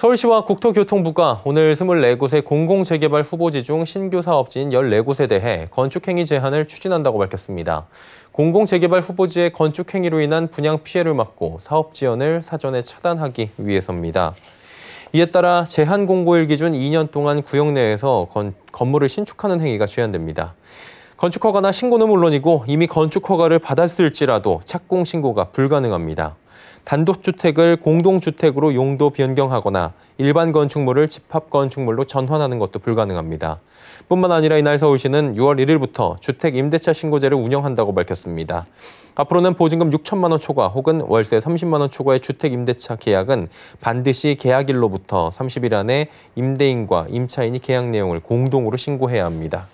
서울시와 국토교통부가 오늘 24곳의 공공재개발 후보지 중 신규 사업지인 14곳에 대해 건축행위 제한을 추진한다고 밝혔습니다. 공공재개발 후보지의 건축행위로 인한 분양 피해를 막고 사업 지연을 사전에 차단하기 위해서입니다. 이에 따라 제한 공고일 기준 2년 동안 구역 내에서 건, 건물을 신축하는 행위가 제한됩니다. 건축허가나 신고는 물론이고 이미 건축허가를 받았을지라도 착공 신고가 불가능합니다. 단독주택을 공동주택으로 용도 변경하거나 일반 건축물을 집합건축물로 전환하는 것도 불가능합니다. 뿐만 아니라 이날 서울시는 6월 1일부터 주택 임대차 신고제를 운영한다고 밝혔습니다. 앞으로는 보증금 6천만 원 초과 혹은 월세 30만 원 초과의 주택 임대차 계약은 반드시 계약일로부터 30일 안에 임대인과 임차인이 계약 내용을 공동으로 신고해야 합니다.